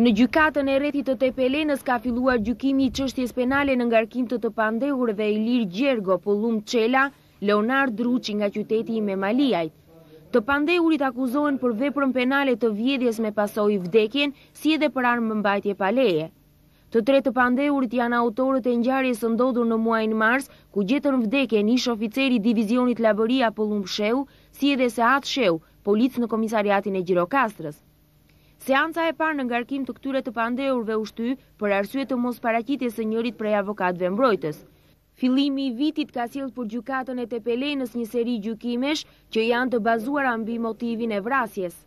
Në gjykatën e retit të Tepelenës ka filluar gjykimi i qështjes penale në ngarkim të të pandehur dhe i lirë gjergo Pollum Çela, qela Leonard Druçi nga qyteti i me Maliaj. Të pandehurit akuzohen për veprën penale të vjedjes me pasoj i vdekjen si edhe për armë mëmbajtje paleje. Të tre të pandehurit janë autorët e ngjarjes së ndodur në muajnë mars ku gjetër në vdekjen ish oficeri divizionit laboria po Sheu, si edhe se Sheu, polic në komisariatin e Gjirokastrës. Seanca e parë në ngarkim të këtyre të pandehurve u shty për arsye të mos paraqitjes së njërit prej avokatëve mbrojtës. Fillimi i vitit ka sjell për gjykatën e Tepelenës një seri gjykimesh që janë të bazuara mbi motivin e vrasjes.